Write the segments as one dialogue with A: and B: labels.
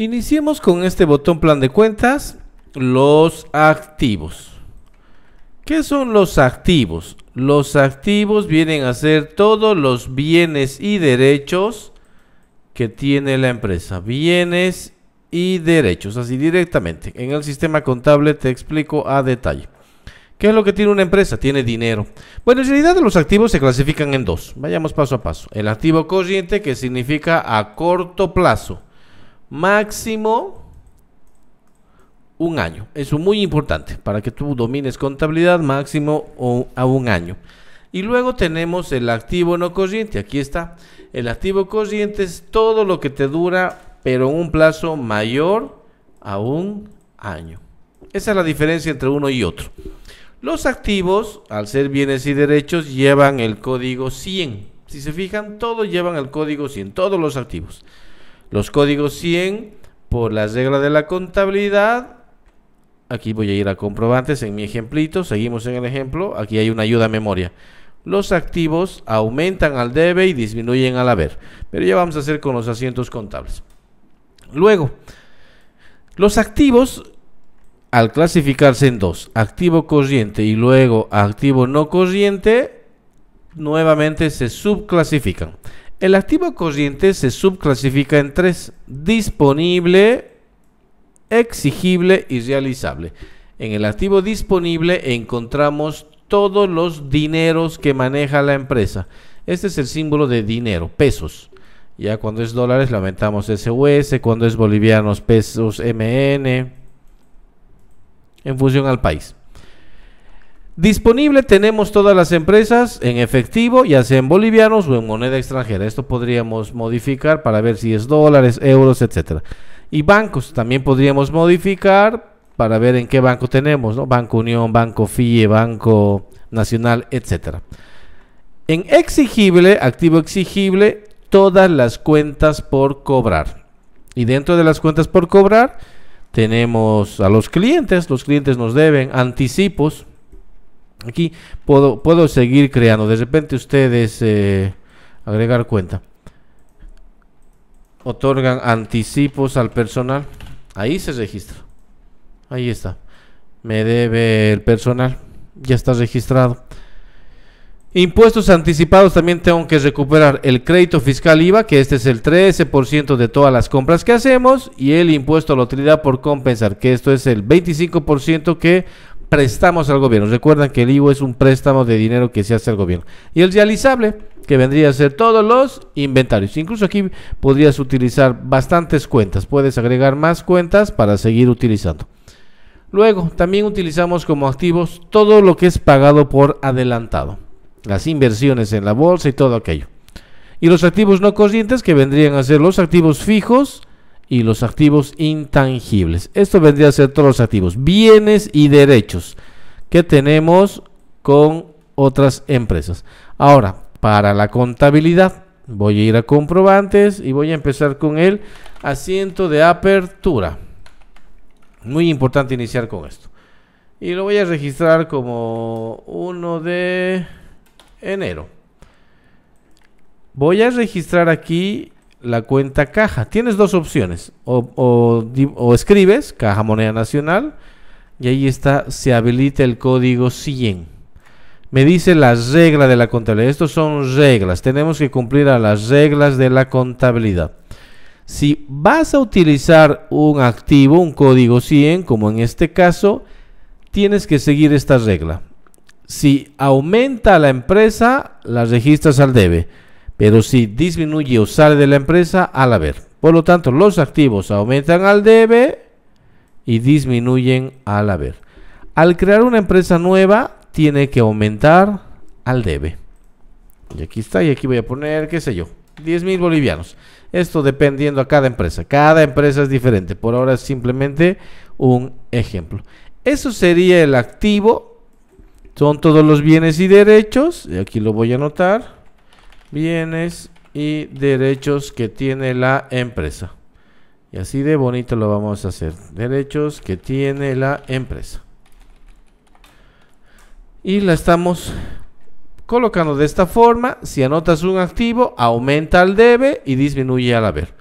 A: Iniciemos con este botón plan de cuentas, los activos. ¿Qué son los activos? Los activos vienen a ser todos los bienes y derechos que tiene la empresa. Bienes y derechos, así directamente. En el sistema contable te explico a detalle. ¿Qué es lo que tiene una empresa? Tiene dinero. Bueno, en realidad los activos se clasifican en dos. Vayamos paso a paso. El activo corriente, que significa a corto plazo máximo un año. Eso es muy importante para que tú domines contabilidad máximo a un año. Y luego tenemos el activo no corriente. Aquí está. El activo corriente es todo lo que te dura, pero en un plazo mayor a un año. Esa es la diferencia entre uno y otro. Los activos, al ser bienes y derechos, llevan el código 100. Si se fijan, todos llevan el código 100, todos los activos. Los códigos 100, por las reglas de la contabilidad, aquí voy a ir a comprobantes en mi ejemplito, seguimos en el ejemplo, aquí hay una ayuda a memoria. Los activos aumentan al debe y disminuyen al haber, pero ya vamos a hacer con los asientos contables. Luego, los activos, al clasificarse en dos, activo corriente y luego activo no corriente, nuevamente se subclasifican. El activo corriente se subclasifica en tres, disponible, exigible y realizable. En el activo disponible encontramos todos los dineros que maneja la empresa. Este es el símbolo de dinero, pesos. Ya cuando es dólares lamentamos SUS, cuando es bolivianos pesos MN, en función al país. Disponible tenemos todas las empresas en efectivo, ya sea en bolivianos o en moneda extranjera. Esto podríamos modificar para ver si es dólares, euros, etcétera. Y bancos también podríamos modificar para ver en qué banco tenemos, ¿no? Banco Unión, Banco FIE, Banco Nacional, etcétera. En exigible, activo exigible, todas las cuentas por cobrar. Y dentro de las cuentas por cobrar tenemos a los clientes, los clientes nos deben anticipos Aquí puedo, puedo seguir creando. De repente ustedes eh, agregar cuenta. Otorgan anticipos al personal. Ahí se registra. Ahí está. Me debe el personal. Ya está registrado. Impuestos anticipados también tengo que recuperar el crédito fiscal IVA, que este es el 13% de todas las compras que hacemos, y el impuesto a la utilidad por compensar, que esto es el 25% que préstamos al gobierno. Recuerdan que el IVO es un préstamo de dinero que se hace al gobierno. Y el realizable, que vendría a ser todos los inventarios. Incluso aquí podrías utilizar bastantes cuentas. Puedes agregar más cuentas para seguir utilizando. Luego, también utilizamos como activos todo lo que es pagado por adelantado. Las inversiones en la bolsa y todo aquello. Y los activos no corrientes, que vendrían a ser los activos fijos y los activos intangibles. Esto vendría a ser todos los activos, bienes y derechos que tenemos con otras empresas. Ahora, para la contabilidad, voy a ir a comprobantes y voy a empezar con el asiento de apertura. Muy importante iniciar con esto. Y lo voy a registrar como 1 de enero. Voy a registrar aquí la cuenta caja. Tienes dos opciones. O, escribes caja moneda nacional y ahí está, se habilita el código 100. Me dice la regla de la contabilidad. Estos son reglas. Tenemos que cumplir a las reglas de la contabilidad. Si vas a utilizar un activo, un código 100, como en este caso, tienes que seguir esta regla. Si aumenta la empresa, la registras al debe pero si disminuye o sale de la empresa al haber. Por lo tanto, los activos aumentan al debe y disminuyen al haber. Al crear una empresa nueva, tiene que aumentar al debe. Y aquí está, y aquí voy a poner, qué sé yo, 10 mil bolivianos. Esto dependiendo a cada empresa. Cada empresa es diferente. Por ahora es simplemente un ejemplo. Eso sería el activo. Son todos los bienes y derechos. Y aquí lo voy a anotar bienes y derechos que tiene la empresa. Y así de bonito lo vamos a hacer. Derechos que tiene la empresa. Y la estamos colocando de esta forma. Si anotas un activo, aumenta el debe y disminuye al haber.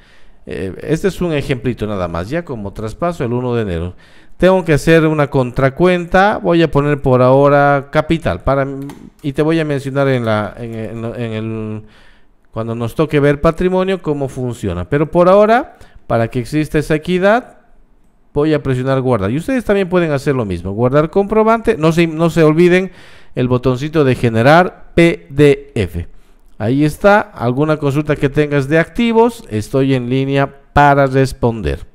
A: Eh, este es un ejemplito nada más, ya como traspaso el 1 de enero. Tengo que hacer una contracuenta, voy a poner por ahora capital para y te voy a mencionar en la cuando nos toque ver patrimonio cómo funciona, pero por ahora para que exista esa equidad voy a presionar guardar. Y ustedes también pueden hacer lo mismo. Guardar comprobante. No se, no se olviden el botoncito de generar PDF. Ahí está, alguna consulta que tengas de activos, estoy en línea para responder.